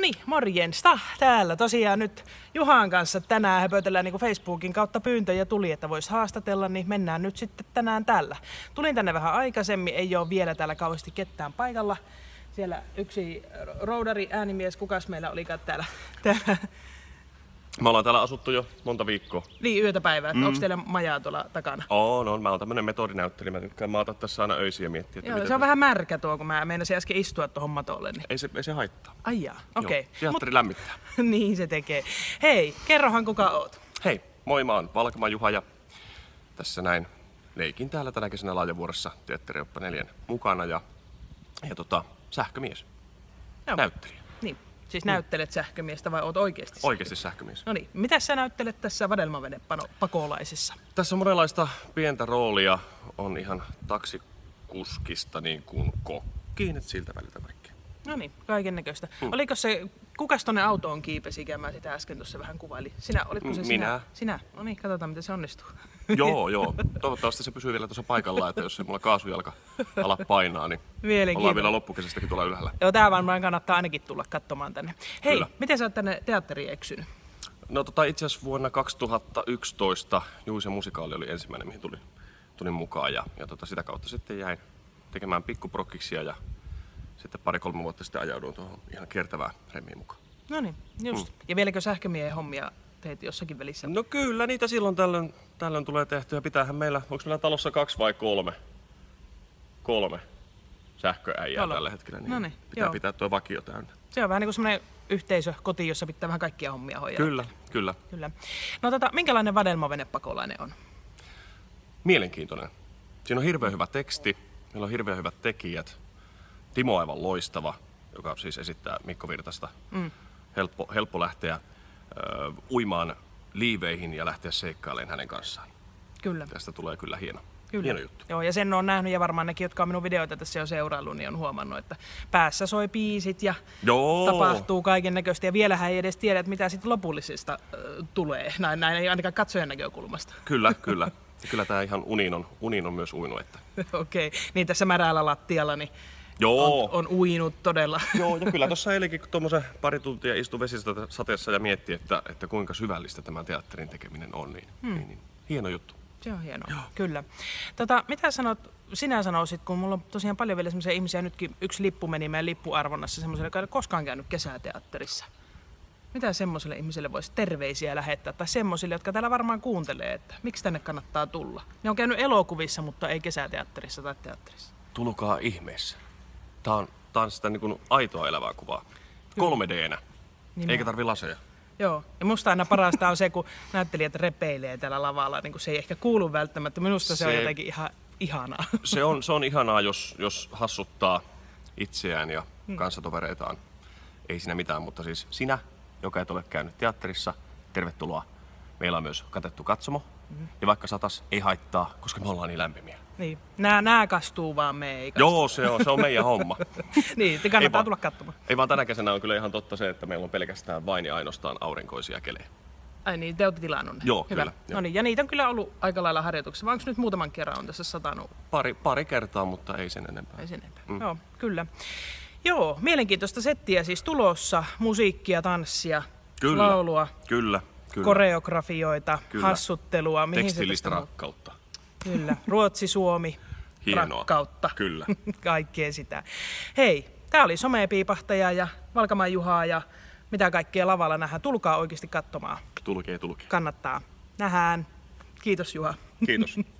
niin, morjensta täällä. Tosiaan nyt Juhan kanssa tänään höpötellään niin Facebookin kautta pyyntöjä tuli, että voisi haastatella, niin mennään nyt sitten tänään tällä. Tulin tänne vähän aikaisemmin, ei ole vielä täällä kauheasti ketään paikalla. Siellä yksi roudari, äänimies, kukas meillä olikaan täällä, täällä me ollaan täällä asuttu jo monta viikkoa. Niin, yötä päivää. Mm. Onko teillä majaa tuolla takana? Oo, no mä oon tämmönen metodinäyttelijä. Mä tykkään maata tässä aina öisiä miettiä. Joo, se on te... vähän märkä tuo, kun mä meinasin äsken istua tuohon matolle. Niin... Ei, se, ei se haittaa. Ai jaa, okei. Okay. Teatteri Mut... lämmittää. niin se tekee. Hei, kerrohan kuka oot. Hei, moi mä oon Valkama Juha ja tässä näin leikin täällä tänä kesänä Laajavuorossa Teatterioppa 4 mukana ja, ja tota, sähkömies, Joo. näyttelijä. Siis niin. näyttelet sähkömiestä vai oot oikeasti sähkömies? Oikeasti sähkömies. No niin, mitä sä näyttelet tässä vadelmavenepakolaisessa? Tässä on monenlaista pientä roolia. On ihan taksikuskista niin kuin kokkiin, että siltä väliltä kaikkea. No niin, kaiken näköistä. Hmm. Oliko se, kuka tonne autoon kiipesi, ikään mä sitä äsken tuossa vähän kuvailin? Sinä, olitko se Minä. sinä? Minä. Sinä, no niin, katsotaan miten se onnistuu. Joo, joo. Toivottavasti se pysyy vielä tuossa paikallaan, että jos se mulla kaasujalka ala painaa, niin ollaan vielä loppukesästäkin tuolla ylhäällä. Joo, tää varmaan kannattaa ainakin tulla katsomaan tänne. Hei, Kyllä. miten sä oot tänne teatteriin eksynyt? No tota, itse asiassa vuonna 2011 Juisen musikaali oli ensimmäinen, mihin tulin, tulin mukaan. Ja, ja tota, sitä kautta sitten jäin tekemään pikkuprokkiksia ja sitten pari-kolme vuotta sitten ajauduin tuohon ihan kiertävään remmiin mukaan. No niin, just. Mm. Ja vieläkö sähkömiehen hommia teet jossakin välissä? No kyllä, niitä silloin tällöin, tällöin tulee tehtyä. Pitäähän meillä, onko meillä talossa kaksi vai kolme? Kolme sähköäijää Talo. tällä hetkellä. Niin Noniin, pitää joo. pitää tuo vakio täynnä. Se on vähän niin kuin semmoinen yhteisö, koti, jossa pitää vähän kaikkia hommia hoitaa. Kyllä, kyllä. kyllä. No tota, minkälainen vadelmavenepakolainen on? Mielenkiintoinen. Siinä on hirveän hyvä teksti, meillä on hirveän hyvät tekijät. Timo aivan loistava, joka siis esittää Mikko Virtasta. Mm. Helppo, helppo lähteä ö, uimaan liiveihin ja lähteä seikkailemaan hänen kanssaan. Kyllä. Tästä tulee kyllä hieno. Kyllä. Hieno juttu. Joo, ja sen on nähnyt ja varmaan nekin, jotka on minun videoita tässä jo seuraillut, niin on huomannut, että päässä soi piisit ja Joo. tapahtuu kaiken näköistä. Ja vielä ei edes tiedä, että mitä sitten lopullisista äh, tulee, näin, näin ei ainakaan katsojan näkökulmasta. Kyllä, kyllä. Ja kyllä tämä ihan uniin on, uniin on myös uinut. Että... Okei, okay. niin tässä märällä lattialla, niin Joo. On, on uinut todella. Joo, ja kyllä tuossa eilenkin tuommoisen pari tuntia istu vesistä sateessa ja mietti, että, että kuinka syvällistä tämä teatterin tekeminen on. Niin, hmm. niin, niin hieno juttu. Se on hienoa, Joo. kyllä. Tota, mitä sanot, sinä sanoisit, kun mulla on tosiaan paljon vielä sellaisia ihmisiä, nytkin yksi lippu meni meidän lippuarvonnassa semmoiselle, joka ei ole koskaan käynyt kesäteatterissa. Mitä semmoiselle ihmiselle voisi terveisiä lähettää, tai semmoisille, jotka täällä varmaan kuuntelee, että miksi tänne kannattaa tulla? Ne on käynyt elokuvissa, mutta ei kesäteatterissa tai teatterissa. Tulkaa ihmeessä. Tämä on, tää on sitä niin kuin aitoa elävää kuvaa. 3 d Eikä tarvi laseja. Joo, ja musta aina parasta on se, kun näyttelijät repeilee tällä lavalla, niin kuin se ei ehkä kuulu välttämättä. Minusta se, se on jotenkin ihan ihanaa. Se on, se on ihanaa, jos, jos hassuttaa itseään ja hmm. kanssatovereitaan. Ei siinä mitään, mutta siis sinä, joka et ole käynyt teatterissa, tervetuloa. Meillä on myös katettu katsomo. Hmm. Ja vaikka satas, ei haittaa, koska me ollaan niin lämpimiä. Niin. Nää, nää kastuu vaan me ei kastu. Joo, se on, se on meidän homma. niin, te kannattaa vaan, tulla katsomaan. Ei vaan tänä kesänä on kyllä ihan totta se, että meillä on pelkästään vain ja ainoastaan aurinkoisia kelejä. Ai niin, te olette tilannut ne. Joo, Hyvä. kyllä. No niin, ja niitä on kyllä ollut aika lailla harjoituksessa, vai onko nyt muutaman kerran on tässä satanut? Pari, pari kertaa, mutta ei sen enempää. Ei sen enempää, mm. joo, kyllä. Joo, mielenkiintoista settiä siis tulossa, musiikkia, tanssia, kyllä, laulua, kyllä, kyllä. koreografioita, kyllä. hassuttelua. Mihin Tekstillistä rakkautta. Kyllä, Ruotsi, Suomi, Hienoa. rakkautta. Kyllä. Kaikkea sitä. Hei, tämä oli somepiipahtaja ja Valkamaan Juhaa ja mitä kaikkea lavalla nähdään. Tulkaa oikeasti katsomaan. Tulkee, tulkee. Kannattaa. Nähään. Kiitos Juha. Kiitos.